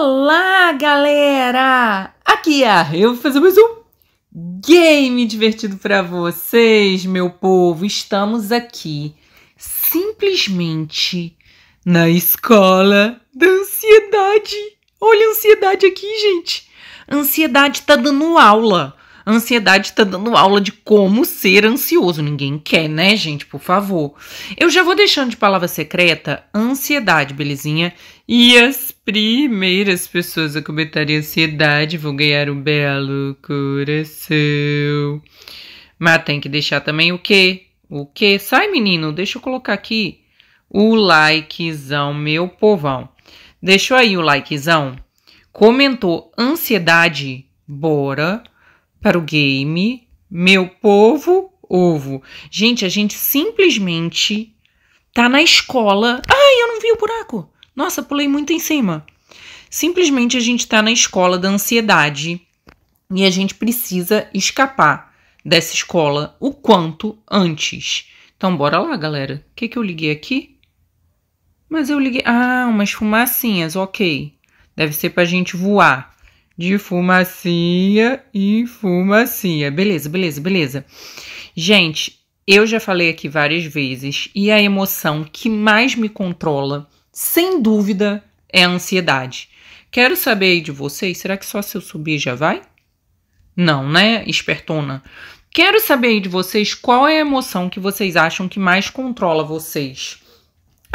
Olá, galera! Aqui é a eu vou fazer mais um game divertido para vocês, meu povo. Estamos aqui simplesmente na escola da ansiedade. Olha a ansiedade aqui, gente. A ansiedade tá dando aula ansiedade tá dando aula de como ser ansioso. Ninguém quer, né, gente? Por favor. Eu já vou deixando de palavra secreta ansiedade, belezinha? E as primeiras pessoas a comentarem ansiedade vão ganhar um belo coração. Mas tem que deixar também o quê? O quê? Sai, menino, deixa eu colocar aqui o likezão, meu povão. Deixou aí o likezão? Comentou ansiedade? Bora para o game, meu povo, ovo. Gente, a gente simplesmente tá na escola. Ai, eu não vi o buraco. Nossa, pulei muito em cima. Simplesmente a gente tá na escola da ansiedade e a gente precisa escapar dessa escola o quanto antes. Então, bora lá, galera. O que, que eu liguei aqui? Mas eu liguei. Ah, umas fumacinhas, ok. Deve ser pra gente voar de fumacinha e fumacinha. Beleza, beleza, beleza. Gente, eu já falei aqui várias vezes e a emoção que mais me controla, sem dúvida, é a ansiedade. Quero saber aí de vocês, será que só se eu subir já vai? Não, né, espertona? Quero saber aí de vocês qual é a emoção que vocês acham que mais controla vocês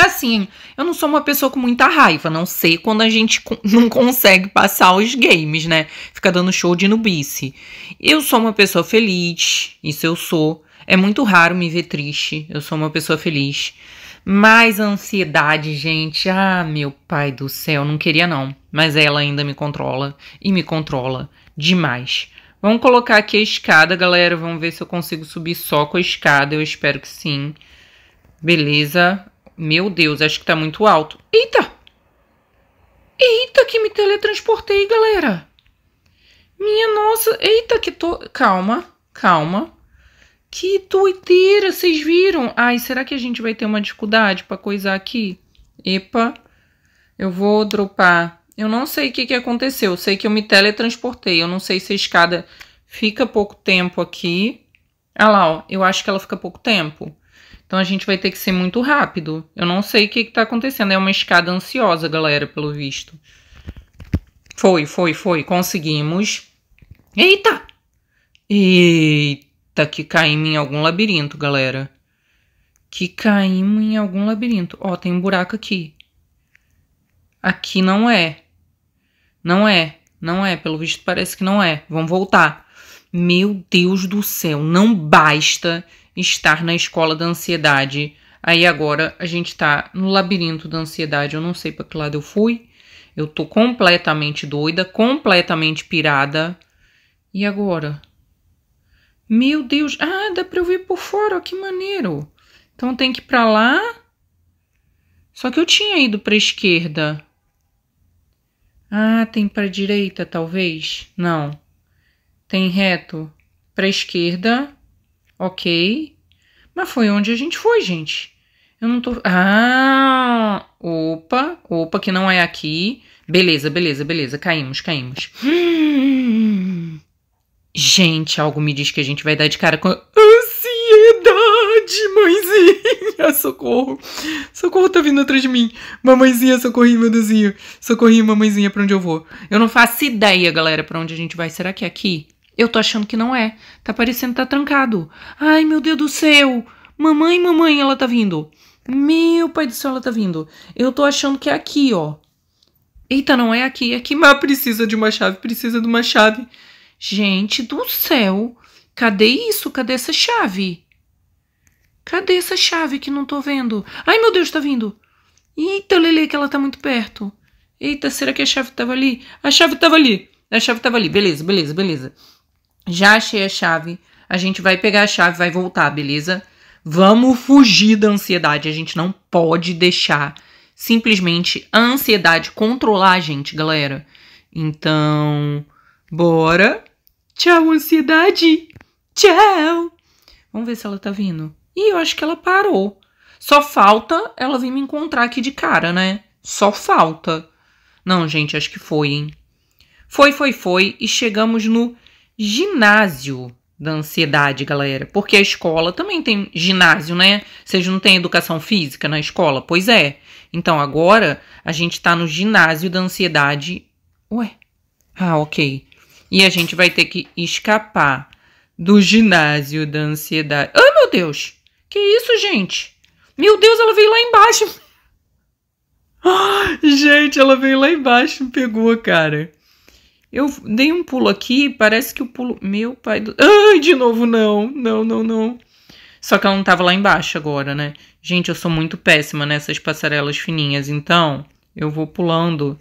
assim, eu não sou uma pessoa com muita raiva, não sei quando a gente não consegue passar os games, né? Fica dando show de nubice. Eu sou uma pessoa feliz, isso eu sou. É muito raro me ver triste, eu sou uma pessoa feliz. Mas a ansiedade, gente, ah, meu pai do céu, não queria não. Mas ela ainda me controla e me controla demais. Vamos colocar aqui a escada, galera. Vamos ver se eu consigo subir só com a escada. Eu espero que sim. Beleza. Meu Deus, acho que tá muito alto. Eita! Eita, que me teletransportei, galera! Minha nossa, eita, que tô. Calma, calma. Que doideira, vocês viram? Ai, será que a gente vai ter uma dificuldade para coisar aqui? Epa, eu vou dropar. Eu não sei o que, que aconteceu, eu sei que eu me teletransportei. Eu não sei se a escada fica pouco tempo aqui. Olha ah lá, ó, eu acho que ela fica pouco tempo. Então a gente vai ter que ser muito rápido. Eu não sei o que, está acontecendo. É uma escada ansiosa, galera, pelo visto. Foi, foi, foi. Conseguimos. Eita! Eita, que caímos em algum labirinto, galera. Que caímos em algum labirinto. Ó, tem um buraco aqui. Aqui não é. Não é. Não é. Pelo visto parece que não é. Vamos voltar. Meu Deus do céu, não basta estar na escola da ansiedade. Aí agora a gente tá no labirinto da ansiedade. Eu não sei para que lado eu fui. Eu tô completamente doida, completamente pirada. E agora? Meu Deus, ah, dá para eu ver por fora, ó, que maneiro. Então tem que ir para lá. Só que eu tinha ido para esquerda. Ah, tem para direita, talvez? Não. Tem reto para esquerda. Ok. Mas foi onde a gente foi, gente. Eu não tô. Ah! Opa, opa, que não é aqui. Beleza, beleza, beleza. Caímos, caímos. Gente, algo me diz que a gente vai dar de cara com ansiedade, mãezinha. Socorro. Socorro tá vindo atrás de mim. Mamãezinha, socorri, meu Deusinho. Socorri, mamãezinha, pra onde eu vou? Eu não faço ideia, galera, pra onde a gente vai. Será que é aqui? Eu tô achando que não é. Tá parecendo que tá trancado. Ai, meu Deus do céu! Mamãe, mamãe, ela tá vindo. Meu pai do céu, ela tá vindo. Eu tô achando que é aqui, ó. Eita, não é aqui. É aqui, mas precisa de uma chave, precisa de uma chave. Gente do céu! Cadê isso? Cadê essa chave? Cadê essa chave que não tô vendo? Ai, meu Deus, tá vindo. Eita, Lele, que ela tá muito perto. Eita, será que a chave tava ali? A chave tava ali. A chave tava ali. Beleza, beleza, beleza. Já achei a chave. A gente vai pegar a chave, vai voltar, beleza? Vamos fugir da ansiedade. A gente não pode deixar simplesmente a ansiedade controlar a gente, galera. Então, bora. Tchau, ansiedade. Tchau. Vamos ver se ela tá vindo. Ih, eu acho que ela parou. Só falta ela vir me encontrar aqui de cara, né? Só falta. Não, gente, acho que foi, hein? Foi, foi, foi. E chegamos no ginásio da ansiedade, galera. Porque a escola também tem ginásio, né? Vocês não têm educação física na escola? Pois é. Então agora a gente tá no ginásio da ansiedade. Ué? Ah, ok. E a gente vai ter que escapar do ginásio da ansiedade. Ai, ah, meu Deus! Que isso, gente? Meu Deus, ela veio lá embaixo. Gente, ela veio lá embaixo e pegou, cara. Eu dei um pulo aqui, parece que o pulo. Meu pai do. Ai, de novo, não, não, não, não. Só que ela não tava lá embaixo agora, né? Gente, eu sou muito péssima nessas passarelas fininhas, então eu vou pulando,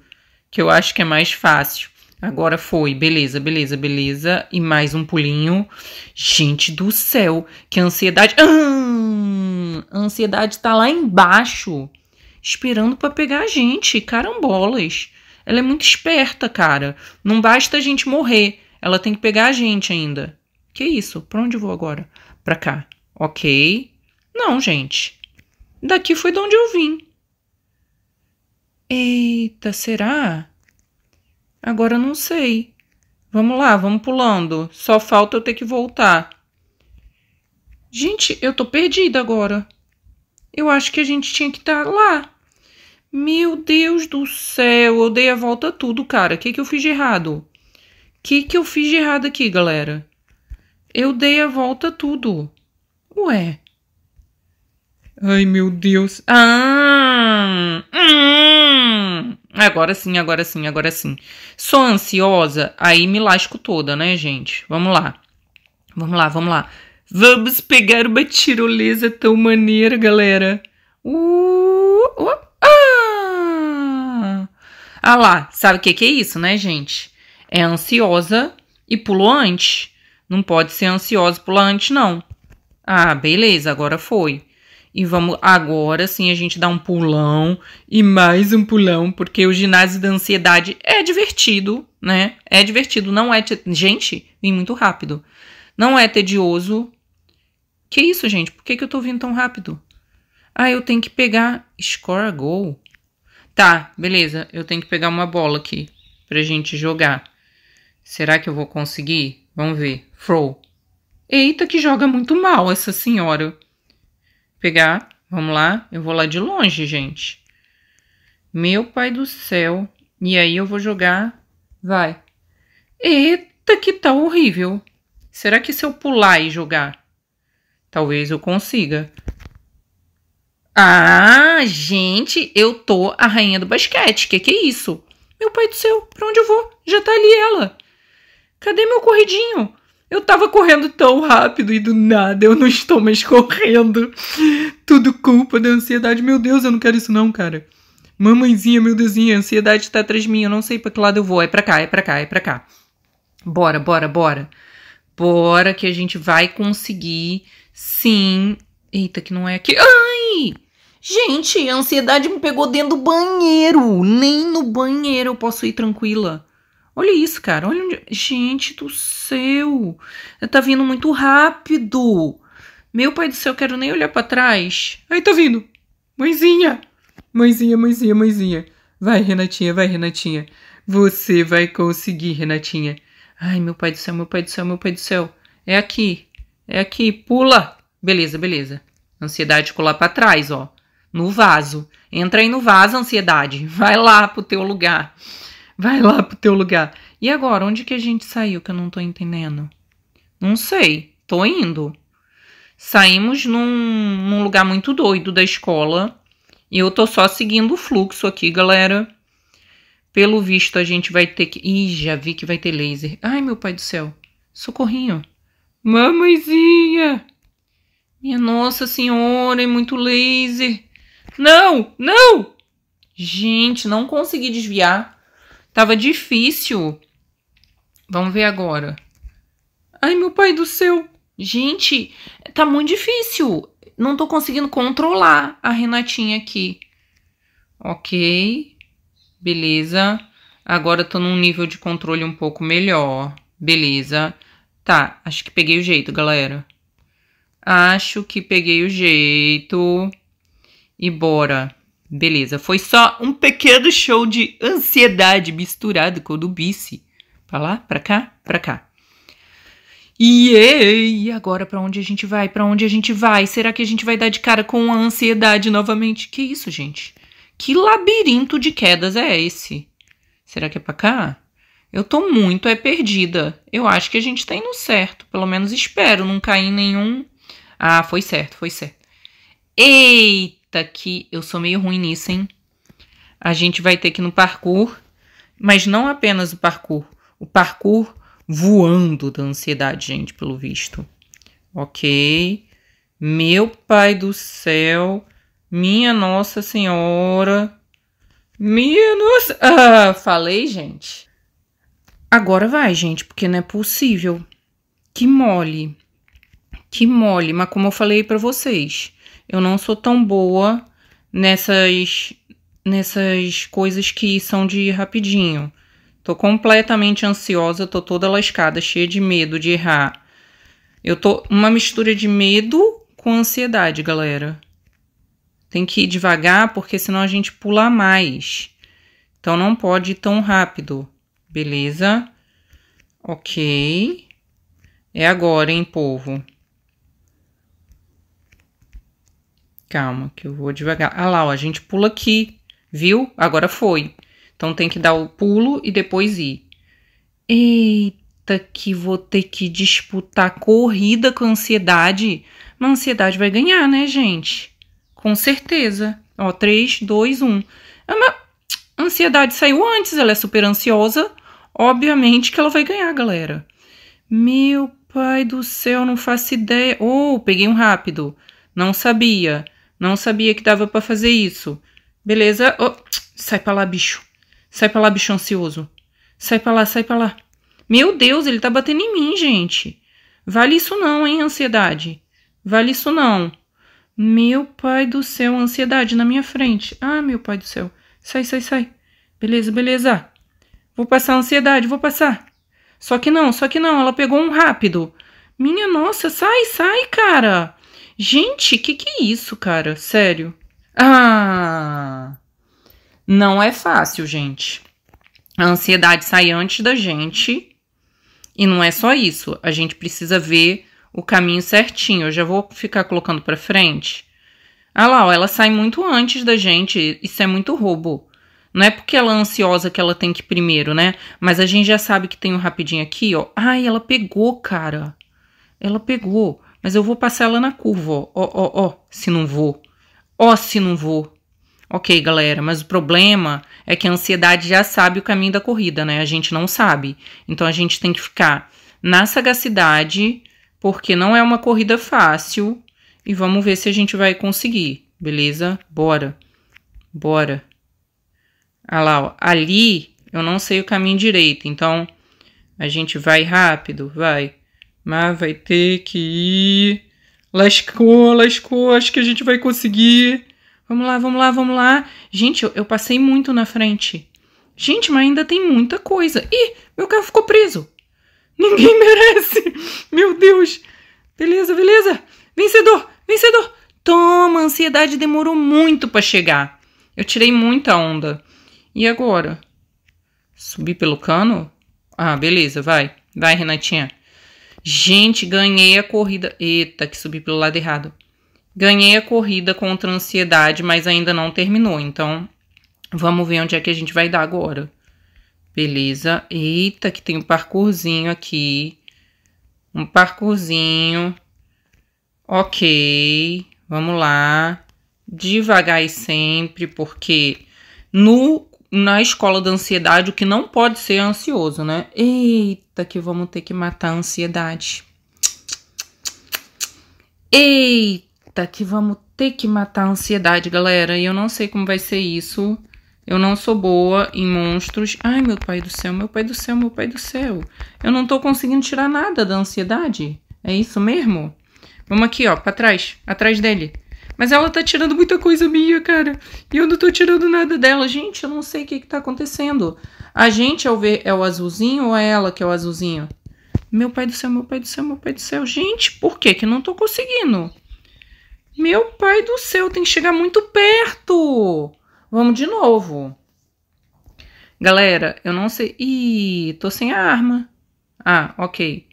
que eu acho que é mais fácil. Agora foi, beleza, beleza, beleza. E mais um pulinho. Gente do céu, que ansiedade. Ah, a ansiedade tá lá embaixo, esperando para pegar a gente. Carambolas. Ela é muito esperta, cara. Não basta a gente morrer. Ela tem que pegar a gente ainda. Que isso? Pra onde vou agora? Pra cá. Ok. Não, gente. Daqui foi de onde eu vim. Eita, será? Agora não sei. Vamos lá, vamos pulando. Só falta eu ter que voltar. Gente, eu tô perdida agora. Eu acho que a gente tinha que estar tá lá. Meu Deus do céu, eu dei a volta a tudo, cara. O que, que eu fiz de errado? O que, que eu fiz de errado aqui, galera? Eu dei a volta a tudo. Ué. Ai, meu Deus. Ah! Hum. Agora sim, agora sim, agora sim. Sou ansiosa, aí me lasco toda, né, gente? Vamos lá. Vamos lá, vamos lá. Vamos pegar uma tirolesa tão maneira, galera. Uh, uh, ah! Ah lá, sabe o que, que é isso, né, gente? É ansiosa e pulante. Não pode ser ansiosa e pulante, não. Ah, beleza, agora foi. E vamos agora sim a gente dá um pulão e mais um pulão, porque o ginásio da ansiedade é divertido, né? É divertido, não é. Te... Gente, vim muito rápido. Não é tedioso. Que isso, gente? Por que, que eu tô vindo tão rápido? Ah, eu tenho que pegar. Score a goal. Tá, beleza, eu tenho que pegar uma bola aqui pra gente jogar. Será que eu vou conseguir? Vamos ver. Throw. Eita, que joga muito mal essa senhora. Pegar, vamos lá. Eu vou lá de longe, gente. Meu pai do céu. E aí eu vou jogar. Vai. Eita, que tá horrível. Será que se eu pular e jogar? Talvez eu consiga. Ah, gente, eu tô a rainha do basquete. Que que é isso? Meu pai do céu, pra onde eu vou? Já tá ali ela. Cadê meu corridinho? Eu tava correndo tão rápido e do nada eu não estou mais correndo. Tudo culpa da ansiedade. Meu Deus, eu não quero isso não, cara. Mamãezinha, meu Deusinha, a ansiedade tá atrás de mim. Eu não sei pra que lado eu vou. É pra cá, é pra cá, é pra cá. Bora, bora, bora. Bora que a gente vai conseguir. Sim. Eita, que não é aqui. Ai! Gente, a ansiedade me pegou dentro do banheiro. Nem no banheiro eu posso ir tranquila. Olha isso, cara. Olha onde... Gente do céu. Tá vindo muito rápido. Meu pai do céu, quero nem olhar para trás. Aí tá vindo. Mãezinha. Mãezinha, mãezinha, mãezinha. Vai, Renatinha, vai, Renatinha. Você vai conseguir, Renatinha. Ai, meu pai do céu, meu pai do céu, meu pai do céu. É aqui. É aqui. Pula. Beleza, beleza. Ansiedade colar para trás, ó no vaso. Entra aí no vaso, ansiedade. Vai lá pro teu lugar. Vai lá pro teu lugar. E agora, onde que a gente saiu que eu não tô entendendo? Não sei. Tô indo. Saímos num, num lugar muito doido da escola. E eu tô só seguindo o fluxo aqui, galera. Pelo visto, a gente vai ter que. Ih, já vi que vai ter laser. Ai, meu pai do céu. Socorrinho. Mamãezinha! Minha nossa senhora, é muito laser. Não, não! Gente, não consegui desviar. Tava difícil. Vamos ver agora. Ai, meu pai do céu. Gente, tá muito difícil. Não tô conseguindo controlar a Renatinha aqui. Ok. Beleza. Agora tô num nível de controle um pouco melhor. Beleza. Tá, acho que peguei o jeito, galera. Acho que peguei o jeito e bora. Beleza, foi só um pequeno show de ansiedade misturado com o do bice. Pra lá, pra cá, pra cá. E, e, agora para onde a gente vai? Para onde a gente vai? Será que a gente vai dar de cara com a ansiedade novamente? Que isso, gente? Que labirinto de quedas é esse? Será que é para cá? Eu tô muito é perdida. Eu acho que a gente tá indo certo, pelo menos espero não cair em nenhum. Ah, foi certo, foi certo. Eita! Tá que eu sou meio ruim nisso, hein? A gente vai ter que ir no parkour, mas não apenas o parkour. O parkour voando da ansiedade, gente, pelo visto. Ok. Meu pai do céu. Minha Nossa Senhora. Minha Nossa. Ah, falei, gente. Agora vai, gente, porque não é possível. Que mole. Que mole, mas como eu falei para vocês, eu não sou tão boa nessas, nessas coisas que são de rapidinho. Tô completamente ansiosa, tô toda lascada, cheia de medo de errar. Eu tô uma mistura de medo com ansiedade, galera. Tem que ir devagar, porque senão a gente pula mais. Então não pode ir tão rápido, beleza? Ok. É agora, hein, povo? Calma, que eu vou devagar. Ah lá, ó, a gente pula aqui, viu? Agora foi. Então tem que dar o pulo e depois ir. Eita, que vou ter que disputar corrida com ansiedade. Mas a ansiedade vai ganhar, né, gente? Com certeza. Ó, 3, 2, 1. A ansiedade saiu antes, ela é super ansiosa. Obviamente que ela vai ganhar, galera. Meu pai do céu, não faço ideia. Oh, peguei um rápido. Não sabia. Não sabia que dava para fazer isso. Beleza. Oh, sai pra lá, bicho. Sai pra lá, bicho ansioso. Sai pra lá, sai pra lá. Meu Deus, ele tá batendo em mim, gente. Vale isso não, hein, ansiedade. Vale isso não. Meu pai do céu, ansiedade na minha frente. Ah, meu pai do céu. Sai, sai, sai. Beleza, beleza. Vou passar a ansiedade, vou passar. Só que não, só que não, ela pegou um rápido. Minha nossa, sai, sai, cara. Gente, que que é isso, cara? Sério? Ah! Não é fácil, gente. A ansiedade sai antes da gente. E não é só isso, a gente precisa ver o caminho certinho. Eu já vou ficar colocando para frente. Ah lá, ó, ela sai muito antes da gente. Isso é muito roubo. Não é porque ela é ansiosa que ela tem que ir primeiro, né? Mas a gente já sabe que tem um rapidinho aqui, ó. Ai, ela pegou, cara. Ela pegou. Mas eu vou passar ela na curva, ó, ó, ó, ó se não vou. Ó, se não vou. Ok, galera, mas o problema é que a ansiedade já sabe o caminho da corrida, né? A gente não sabe. Então a gente tem que ficar na sagacidade, porque não é uma corrida fácil. E vamos ver se a gente vai conseguir, beleza? Bora. Bora. Ah lá, ó. ali eu não sei o caminho direito, então a gente vai rápido, vai. Mas vai ter que ir. Lascou, lascou, acho que a gente vai conseguir. Vamos lá, vamos lá, vamos lá. Gente, eu, eu passei muito na frente. Gente, mas ainda tem muita coisa. Ih, meu carro ficou preso. Ninguém merece. Meu Deus. Beleza, beleza. Vencedor, vencedor. Toma, a ansiedade demorou muito para chegar. Eu tirei muita onda. E agora? Subir pelo cano? Ah, beleza, vai. Vai, Renatinha. Gente, ganhei a corrida. Eita, que subi pelo lado errado. Ganhei a corrida contra a ansiedade, mas ainda não terminou. Então, vamos ver onde é que a gente vai dar agora. Beleza. Eita, que tem um parkourzinho aqui. Um parkourzinho. Ok. Vamos lá. Devagar e sempre, porque no na escola da ansiedade o que não pode ser ansioso, né? Eita, que vamos ter que matar a ansiedade. Eita, que vamos ter que matar a ansiedade, galera. E eu não sei como vai ser isso. Eu não sou boa em monstros. Ai, meu pai do céu, meu pai do céu, meu pai do céu. Eu não tô conseguindo tirar nada da ansiedade. É isso mesmo? Vamos aqui, ó, pra trás. Atrás dele. Mas ela tá tirando muita coisa minha, cara. E eu não tô tirando nada dela. Gente, eu não sei o que, que tá acontecendo. A gente é o, é o azulzinho ou é ela que é o azulzinho? Meu pai do céu, meu pai do céu, meu pai do céu. Gente, por que que não tô conseguindo? Meu pai do céu, tem que chegar muito perto. Vamos de novo. Galera, eu não sei... Ih, tô sem a arma. Ah, ok.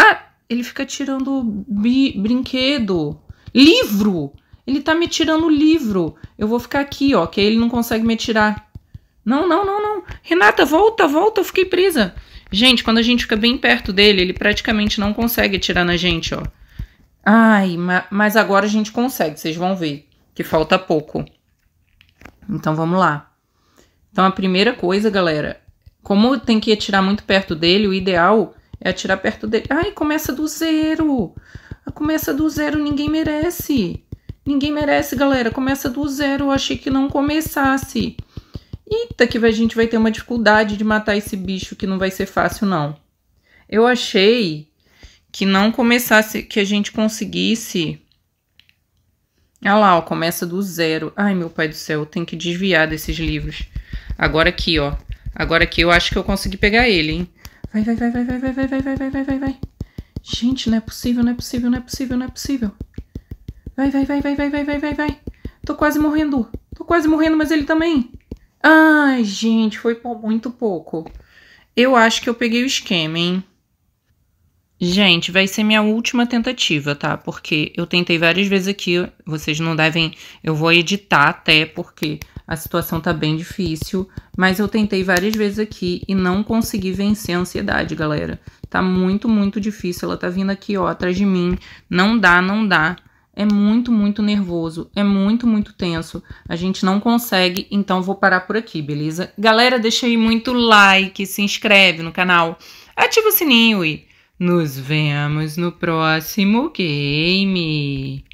Ah, ele fica tirando brinquedo. Livro! Ele tá me tirando o livro. Eu vou ficar aqui, ó, que aí ele não consegue me tirar. Não, não, não, não. Renata, volta, volta, eu fiquei presa. Gente, quando a gente fica bem perto dele, ele praticamente não consegue tirar na gente, ó. Ai, mas agora a gente consegue, vocês vão ver que falta pouco. Então vamos lá. Então a primeira coisa, galera, como tem que atirar muito perto dele, o ideal é atirar perto dele. Ai, começa do zero. Começa do zero, ninguém merece. Ninguém merece, galera. Começa do zero. Eu achei que não começasse. Eita, que a gente vai ter uma dificuldade de matar esse bicho que não vai ser fácil, não. Eu achei que não começasse, que a gente conseguisse. Olha ah lá, ó, começa do zero. Ai, meu pai do céu, eu tenho que desviar desses livros. Agora aqui, ó. Agora aqui eu acho que eu consegui pegar ele, hein? Vai, vai, vai, vai, vai, vai, vai, vai, vai, vai, vai, vai. Gente, não é possível, não é possível, não é possível, não é possível. Vai, vai, vai, vai, vai, vai, vai, vai, vai. Tô quase morrendo. Tô quase morrendo, mas ele também. Ai, gente, foi por muito pouco. Eu acho que eu peguei o esquema, hein? Gente, vai ser minha última tentativa, tá? Porque eu tentei várias vezes aqui, vocês não devem. Eu vou editar até, porque a situação tá bem difícil. Mas eu tentei várias vezes aqui e não consegui vencer a ansiedade, galera. Tá muito, muito difícil. Ela tá vindo aqui, ó, atrás de mim. Não dá, não dá é muito, muito nervoso, é muito, muito tenso. A gente não consegue, então vou parar por aqui, beleza? Galera, deixa aí muito like, se inscreve no canal, ativa o sininho e nos vemos no próximo game.